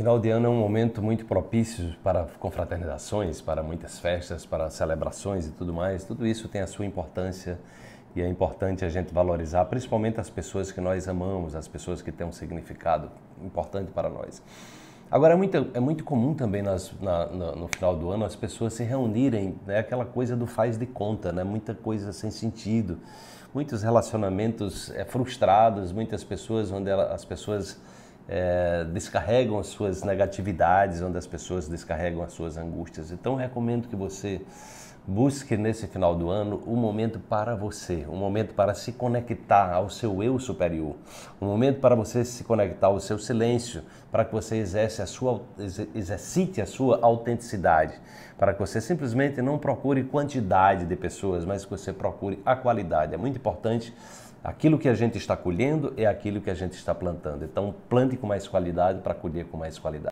Final de ano é um momento muito propício para confraternizações, para muitas festas, para celebrações e tudo mais. Tudo isso tem a sua importância e é importante a gente valorizar, principalmente as pessoas que nós amamos, as pessoas que têm um significado importante para nós. Agora, é muito, é muito comum também nas, na, no final do ano as pessoas se reunirem, é né? aquela coisa do faz de conta, né? muita coisa sem sentido, muitos relacionamentos é, frustrados, muitas pessoas onde ela, as pessoas é, descarregam as suas negatividades, onde as pessoas descarregam as suas angústias. Então, recomendo que você busque nesse final do ano um momento para você, um momento para se conectar ao seu eu superior, um momento para você se conectar ao seu silêncio, para que você exerce a sua, exercite a sua autenticidade, para que você simplesmente não procure quantidade de pessoas, mas que você procure a qualidade. É muito importante Aquilo que a gente está colhendo é aquilo que a gente está plantando. Então, plante com mais qualidade para colher com mais qualidade.